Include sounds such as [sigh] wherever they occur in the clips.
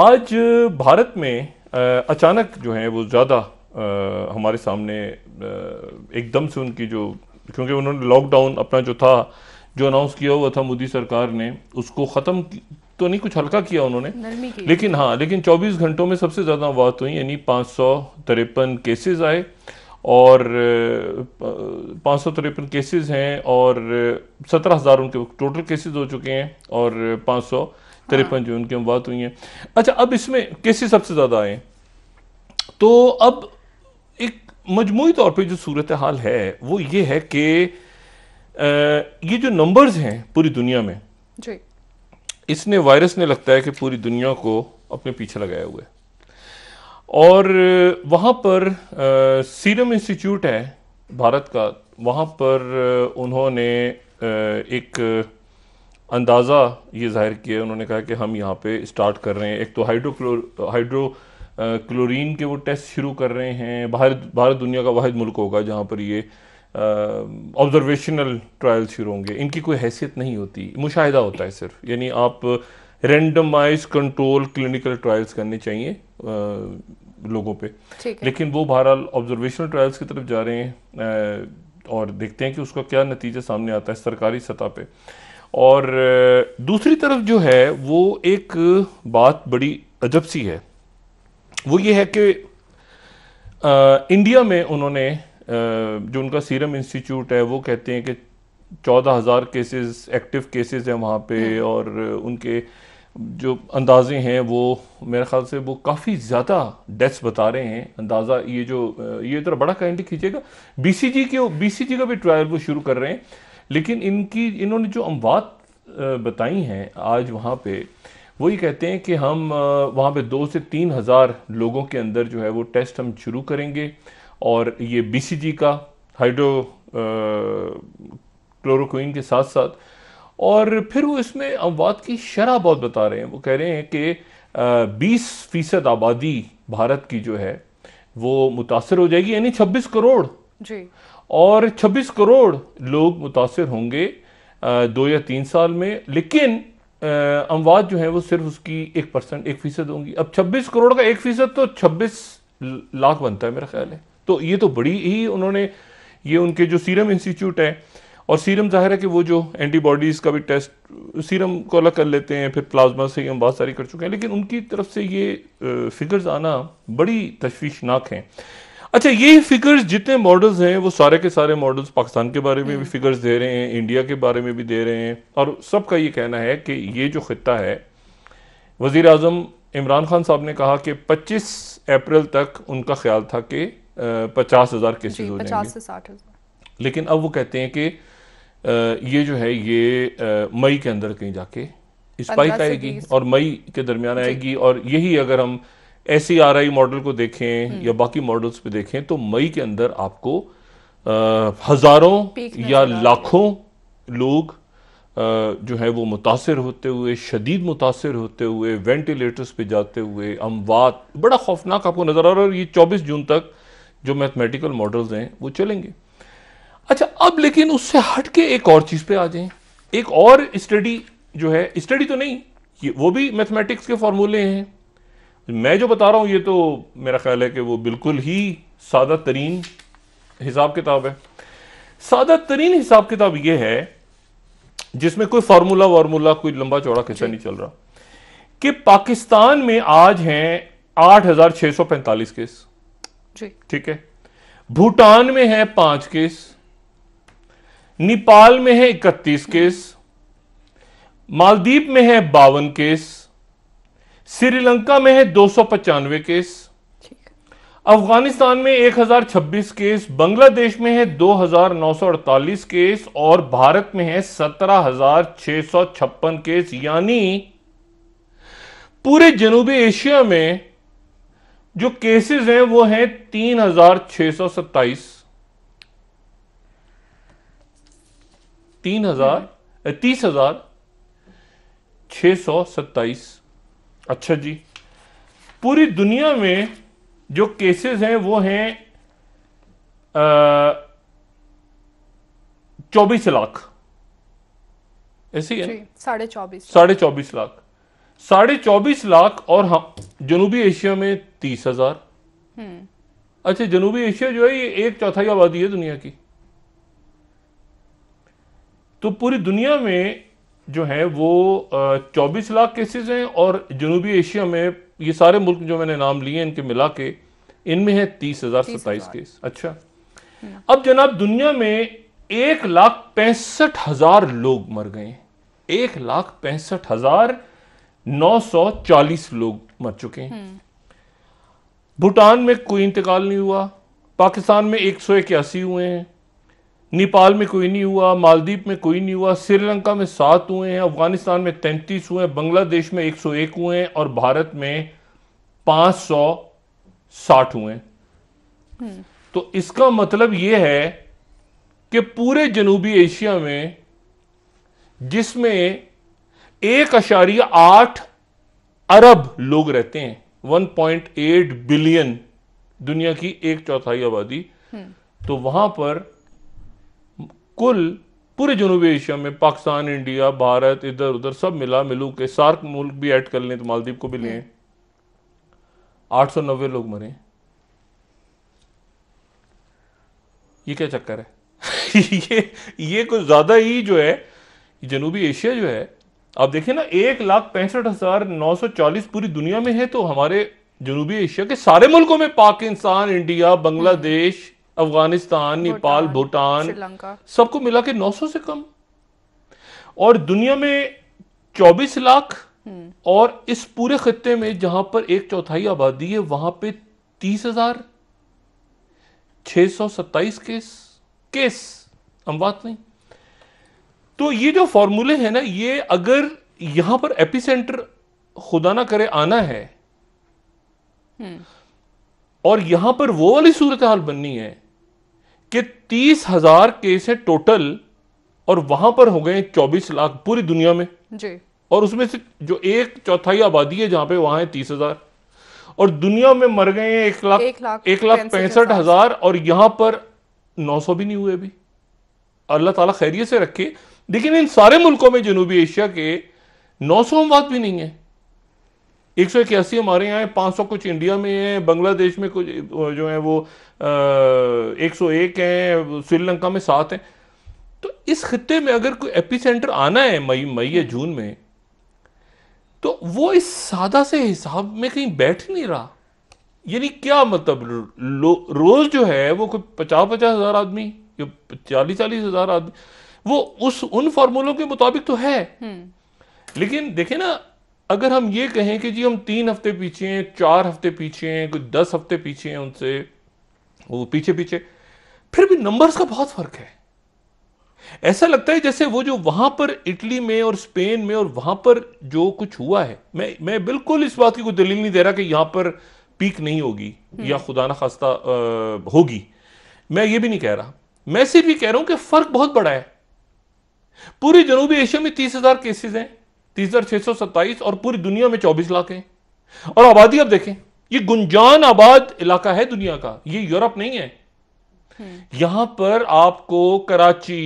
आज भारत में अचानक जो है वो ज़्यादा हमारे सामने एकदम से उनकी जो क्योंकि उन्होंने लॉकडाउन अपना जो था जो अनाउंस किया हुआ था मोदी सरकार ने उसको ख़त्म तो नहीं कुछ हल्का किया उन्होंने लेकिन हाँ लेकिन 24 घंटों में सबसे ज़्यादा बात हुई यानी पाँच सौ तिरपन केसेज आए और पाँच सौ तिरपन केसेज हैं और सत्रह हज़ार उनके टोटल केसेज हो चुके हैं और पाँच सौ तिरपन हाँ। जो उनकी बात हुई है अच्छा अब इसमें केसेस सबसे ज़्यादा आए तो अब एक मजमू तौर पर जो सूरत हाल है वो ये है कि ये जो नंबर्स हैं पूरी दुनिया में जी इसने वायरस ने लगता है कि पूरी दुनिया को अपने पीछे लगाया हुआ है और वहां पर आ, सीरम इंस्टीट्यूट है भारत का वहां पर उन्होंने एक अंदाज़ा ये जाहिर किया है उन्होंने कहा कि हम यहाँ पे स्टार्ट कर रहे हैं एक तो हाइड्रोक्लो हाइड्रो क्लोरीन के वो टेस्ट शुरू कर रहे हैं भारत भारत दुनिया का वाद मुल्क होगा जहाँ पर ये ऑब्जर्वेशनल ट्रायल शुरू होंगे इनकी कोई हैसियत नहीं होती मुशाहिदा होता है सिर्फ यानी आप रेंडमाइज कंट्रोल क्लिनिकल ट्रायल्स करने चाहिए आ, लोगों पे लेकिन वो बहरहाल ऑब्जर्वेशनल ट्रायल्स की तरफ जा रहे हैं आ, और देखते हैं कि उसका क्या नतीजा सामने आता है सरकारी सतह पर और दूसरी तरफ जो है वो एक बात बड़ी अजब सी है वो ये है कि इंडिया में उन्होंने आ, जो उनका सीरम इंस्टीट्यूट है वो कहते हैं कि चौदह हज़ार केसेस एक्टिव केसेस हैं वहाँ पे हम्म। और उनके जो अंदाजे हैं वो मेरे ख्याल से वो काफ़ी ज़्यादा डेथ्स बता रहे हैं अंदाज़ा ये जो ये तो बड़ा काइंड सी बीसीजी के बीसीजी का भी ट्रायल वो शुरू कर रहे हैं लेकिन इनकी इन्होंने जो अमवात बताई हैं आज वहाँ पे वही कहते हैं कि हम वहाँ पे दो से तीन हज़ार लोगों के अंदर जो है वो टेस्ट हम शुरू करेंगे और ये बी का हाइड्रो क्लोरोक्विन के साथ साथ और फिर वो इसमें अमवात की शरह बहुत बता रहे हैं वो कह रहे हैं कि बीस फ़ीसद आबादी भारत की जो है वो मुतासर हो जाएगी यानी छब्बीस करोड़ जी और 26 करोड़ लोग मुतासर होंगे दो या तीन साल में लेकिन अमवात जो है वो सिर्फ उसकी एक परसेंट एक फीसद होंगी अब 26 करोड़ का एक फीसद तो 26 लाख बनता है मेरा ख्याल है तो ये तो बड़ी ही उन्होंने ये उनके जो सीरम इंस्टीट्यूट है और सीरम ज़ाहिर है कि वो जो एंटीबॉडीज़ का भी टेस्ट सीरम को अलग कर लेते हैं फिर प्लाज्मा से हम बहुत सारी कर चुके हैं लेकिन उनकी तरफ से ये फिगर्स आना बड़ी तशवीशनाक हैं अच्छा ये फिगर्स जितने मॉडल्स हैं वो सारे के सारे मॉडल्स पाकिस्तान के बारे में भी फिगर्स हम्म। दे रहे हैं इंडिया के बारे में भी दे रहे हैं और सबका ये कहना है कि ये जो खत्ता है वजीर अजम इमरान खान साहब ने कहा कि 25 अप्रैल तक उनका ख्याल था कि पचास हज़ार केसेज हो जाएंगे लेकिन अब वो कहते हैं कि ये जो है ये मई के अंदर कहीं जाके स्पाइक तो आएगी और मई के दरमियान आएगी और यही अगर हम एस आर आई मॉडल को देखें हम्म। या बाकी मॉडल्स पे देखें तो मई के अंदर आपको आ, हजारों या लाखों लोग आ, जो है वो मुतासर होते हुए शदीद मुतासर होते हुए वेंटिलेटर्स पे जाते हुए अमवात बड़ा खौफनाक आपको नज़र आ रहा है और ये चौबीस जून तक जो मैथमेटिकल मॉडल्स हैं वो चलेंगे अच्छा अब लेकिन उससे हट के एक और चीज़ पे आ जाए एक और स्टडी जो है स्टडी तो नहीं ये वो भी मैथमेटिक्स के फार्मूले हैं मैं जो बता रहा हूँ ये तो मेरा ख्याल है कि वो बिल्कुल ही सादा तरीन हिसाब किताब है सादा तरीन हिसाब किताब ये है जिसमें कोई फार्मूला वार्मूला कोई लंबा चौड़ा किस्सा नहीं चल रहा कि पाकिस्तान में आज हैं 8,645 केस ठीक है भूटान में है पांच केस नेपाल में है इकतीस केस मालदीप में है बावन केस श्रीलंका में है दो केस अफगानिस्तान में 1026 केस बांग्लादेश में है 2948 केस और भारत में है 17,656 केस यानी पूरे जनूबी एशिया में जो केसेस हैं वो हैं 3,627 तीन हजार तीस हजार छ सौ सत्ताईस अच्छा जी पूरी दुनिया में जो केसेस हैं वो हैं चौबीस लाख ऐसी है साढ़े चौबीस साढ़े चौबीस लाख साढ़े चौबीस लाख और हम जनूबी एशिया में तीस हजार हम्म। अच्छा जनूबी एशिया जो है ये एक चौथाई आबादी है दुनिया की तो पूरी दुनिया में जो हैं वो चौबीस लाख केसेस हैं और जनूबी एशिया में ये सारे मुल्क जो मैंने नाम लिए इनके मिला के इनमें है तीस हजार सत्ताईस केस अच्छा अब जनाब दुनिया में एक लाख पैंसठ हजार लोग मर गए एक लाख पैंसठ हजार नौ सौ चालीस लोग मर चुके हैं हम्म। भूटान में कोई इंतकाल नहीं हुआ पाकिस्तान में एक सौ इक्यासी हुए हैं नेपाल में कोई नहीं हुआ मालदीप में कोई नहीं हुआ श्रीलंका में सात हुए हैं अफगानिस्तान में तैंतीस हुए हैं बांग्लादेश में एक सौ एक हुए हैं और भारत में पांच सौ साठ हुए हैं हम्म। तो इसका मतलब यह है कि पूरे जनूबी एशिया में जिसमें एक अशारी आठ अरब लोग रहते हैं 1.8 बिलियन दुनिया की एक चौथाई आबादी हम्म। तो वहां पर कुल पूरे जनूबी एशिया में पाकिस्तान इंडिया भारत इधर उधर सब मिला मिलू के सार्क मुल्क भी ऐड कर लें तो मालदीव को भी लें आठ सौ नब्बे लोग मरे ये क्या चक्कर है [laughs] ये ये कुछ ज़्यादा ही जो है जनूबी एशिया जो है आप देखिए ना एक लाख पैंसठ हज़ार नौ सौ चालीस पूरी दुनिया में है तो हमारे जनूबी एशिया के सारे मुल्कों में पाकिस्तान इंडिया हम्म। बांग्लादेश अफगानिस्तान नेपाल भूटान सबको मिला के 900 से कम और दुनिया में 24 लाख हम्म। और इस पूरे खत्ते में जहां पर एक चौथाई आबादी है वहां पे तीस हजार छह सौ सत्ताईस केस केस बात नहीं तो ये जो फॉर्मूले हैं ना ये अगर यहां पर एपिसेंटर खुदा ना करे आना है हम्म। और यहां पर वो वाली सूरत हाल बननी है कि तीस हजार केस है टोटल और वहां पर हो गए चौबीस लाख पूरी दुनिया में जी और उसमें से जो एक चौथाई आबादी है जहां पे वहां है तीस हजार और दुनिया में मर गए हैं एक लाख एक लाख एक लाख पैंसठ हजार और यहां पर नौ सौ भी नहीं हुए अभी अल्लाह ताला खैरियत से रखे लेकिन इन सारे मुल्कों में जनूबी एशिया के नौ सौ बात भी नहीं है एक सौ इक्यासी हमारे यहाँ पांच सौ कुछ इंडिया में है बांग्लादेश में कुछ जो है वो एक सौ एक हैं श्रीलंका में सात हैं तो इस खत्ते में अगर कोई एपी सेंटर आना है मई मई या जून में तो वो इस सादा से हिसाब में कहीं बैठ नहीं रहा यानी क्या मतलब रोज जो है वो कोई पचास पचास हजार आदमी या चालीस चालीस हजार आदमी वो उस उन फॉर्मूलों के मुताबिक तो है हम्म। लेकिन देखे ना अगर हम ये कहें कि जी हम तीन हफ्ते पीछे हैं चार हफ्ते पीछे हैं कोई दस हफ्ते पीछे हैं उनसे वो पीछे पीछे फिर भी नंबर्स का बहुत फर्क है ऐसा लगता है जैसे वो जो वहां पर इटली में और स्पेन में और वहां पर जो कुछ हुआ है मैं मैं बिल्कुल इस बात की कोई दलील नहीं दे रहा कि यहां पर पीक नहीं होगी हम्म। या खुदा ना खास्ता होगी मैं ये भी नहीं कह रहा मैं सिर्फ ये कह रहा हूं कि फर्क बहुत बड़ा है पूरी जनूबी एशिया में तीस हजार केसेज हैं तीस हजार छह सौ सत्ताईस और पूरी दुनिया में चौबीस लाख हैं और आबादी अब देखें ये गुंजान आबाद इलाका है दुनिया का ये यूरोप नहीं है हम्म। यहां पर आपको कराची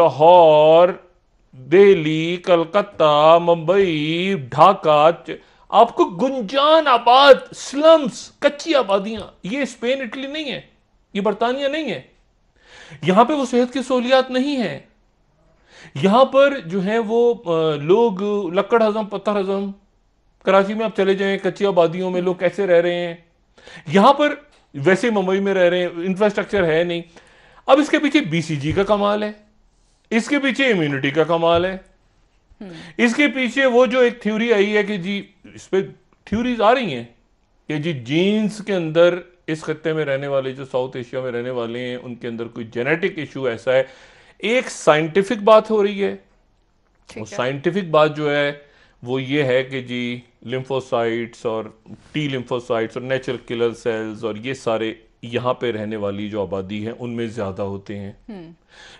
लाहौर दिल्ली कलकत्ता मुंबई ढाका आपको गुंजान आबाद स्लम्स कच्ची आबादियां ये स्पेन इटली नहीं है ये बरतानिया नहीं है यहां पे वो सेहत की सहूलियात नहीं है यहां पर जो है वो लोग लकड़ हजम पत्थर हजम कराची में आप चले जाएं कच्ची आबादियों में लोग कैसे रह रहे हैं यहां पर वैसे मुंबई में रह रहे हैं इंफ्रास्ट्रक्चर है नहीं अब इसके पीछे बीसीजी का कमाल है इसके पीछे इम्यूनिटी का कमाल है हम्म। इसके पीछे वो जो एक थ्योरी आई है कि जी इस पर थ्योरीज आ रही हैं कि जी जीन्स के अंदर इस खत्ते में रहने वाले जो साउथ एशिया में रहने वाले हैं उनके अंदर कोई जेनेटिक इशू ऐसा है एक साइंटिफिक बात हो रही है वो साइंटिफिक बात जो है वो ये है कि जी लिम्फोसाइट्स और टी लिम्फोसाइट्स और नेचुरल किलर सेल्स और ये सारे यहाँ पे रहने वाली जो आबादी है उनमें ज़्यादा होते हैं हम्म।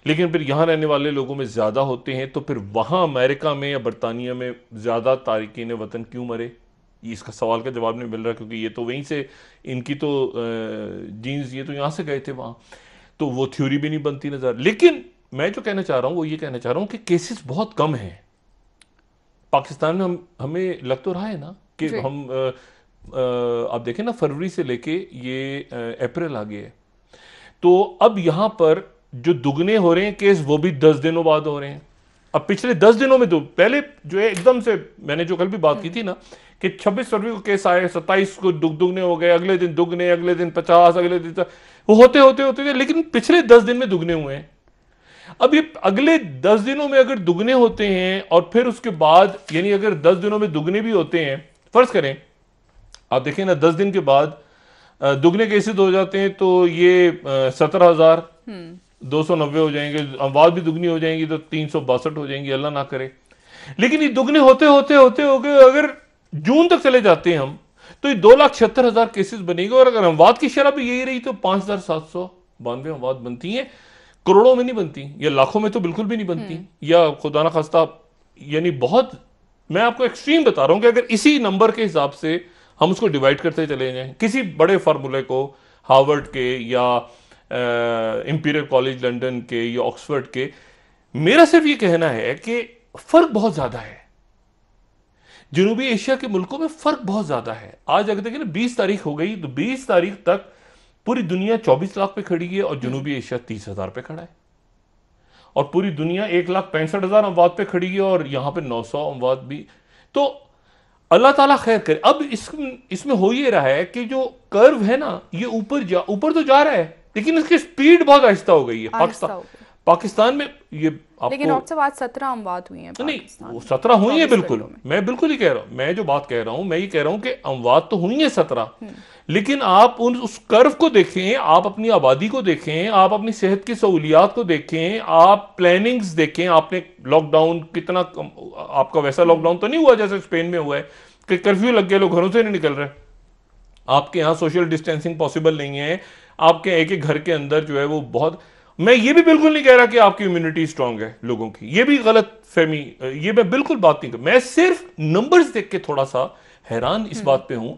लेकिन फिर यहाँ रहने वाले लोगों में ज़्यादा होते हैं तो फिर वहाँ अमेरिका में या बरतानिया में ज़्यादा तारकिन वतन क्यों मरे इसका सवाल का जवाब नहीं मिल रहा क्योंकि ये तो वहीं से इनकी तो जीन्स ये तो यहाँ से गए थे वहाँ तो वो थ्योरी भी नहीं बनती नज़र लेकिन मैं जो कहना चाह रहा हूँ वो ये कहना चाह रहा हूँ कि केसेस बहुत कम हैं पाकिस्तान में हम हमें लग तो रहा है ना कि हम आ, आ, आप देखें ना फरवरी से लेके ये अप्रैल आ गए है तो अब यहां पर जो दुगने हो रहे हैं केस वो भी दस दिनों बाद हो रहे हैं अब पिछले दस दिनों में तो पहले जो है एकदम से मैंने जो कल भी बात की थी ना कि छब्बीस फरवरी को केस आए सत्ताईस को दुग दुगने हो गए अगले दिन दुगने अगले दिन पचास अगले दिन वो होते होते होते थे लेकिन पिछले दस दिन में दुगने हुए हैं अब ये अगले दस दिनों में अगर दुगने होते हैं और फिर उसके बाद यानी अगर दस दिनों में दुगने भी होते हैं फर्ज करें आप देखें ना दस दिन के बाद दुगने केसेस तो हो जाते हैं तो ये सत्रह हजार हम्म। दो सौ नब्बे हो जाएंगे अमवाद भी दुगनी हो जाएंगी तो तीन सौ बासठ हो जाएंगी अल्लाह ना करे लेकिन ये दुगने होते होते होते हो गए अगर जून तक चले जाते हैं हम तो ये दो लाख छिहत्तर हजार केसेस बनेंगे और अगर अमवाद की शराब यही रही तो पांच हजार सात सौ बानवे अमवाद बनती हैं करोड़ों में नहीं बनती या लाखों में तो बिल्कुल भी नहीं बनती हम्म। या खुदा ना खास्ता यानी बहुत मैं आपको एक्सट्रीम बता रहा हूँ कि अगर इसी नंबर के हिसाब से हम उसको डिवाइड करते चले जाएं किसी बड़े फार्मूले को हार्वर्ड के या इम्पीरियल कॉलेज लंदन के या ऑक्सफर्ड के मेरा सिर्फ ये कहना है कि फर्क बहुत ज्यादा है जनूबी एशिया के मुल्कों में फर्क बहुत ज्यादा है आज अगर देखें ना बीस तारीख हो गई तो बीस तारीख तक पूरी दुनिया 24 लाख पे खड़ी है और जनूबी एशिया तीस हजार पे खड़ा है और पूरी दुनिया एक लाख पैंसठ हजार अमवाद पे खड़ी है और यहां पे 900 अमवाद भी तो अल्लाह ताला खैर करे अब इस इसमें हो ये रहा है कि जो कर्व है ना ये ऊपर जा ऊपर तो जा रहा है लेकिन इसकी स्पीड बहुत आहिस्ता हो गई है पाकिस्तान पाकिस्तान में ये लेकिन सत्रह अमवात हुई है नहीं सत्रह हुई है बिल्कुल मैं बिल्कुल ही कह रहा हूँ मैं जो बात कह रहा हूँ मैं ये कह रहा हूँ कि अमवात तो हुई है सत्रह हम्म। लेकिन आप उन उस कर्व को देखें आप अपनी आबादी को देखें आप अपनी सेहत की सहूलियात को देखें आप प्लानिंग्स देखें आपने लॉकडाउन कितना आपका वैसा लॉकडाउन हम्म। तो नहीं हुआ जैसे स्पेन में हुआ है कि कर्फ्यू लग गया लोग घरों से नहीं निकल रहे आपके यहाँ सोशल डिस्टेंसिंग पॉसिबल नहीं है आपके एक एक घर के अंदर जो है वो बहुत मैं ये भी बिल्कुल नहीं कह रहा कि आपकी इम्यूनिटी स्ट्रांग है लोगों की ये भी गलत फहमी ये मैं बिल्कुल बात नहीं कर मैं सिर्फ नंबर्स देख के थोड़ा सा हैरान इस हम्म। बात पे हूं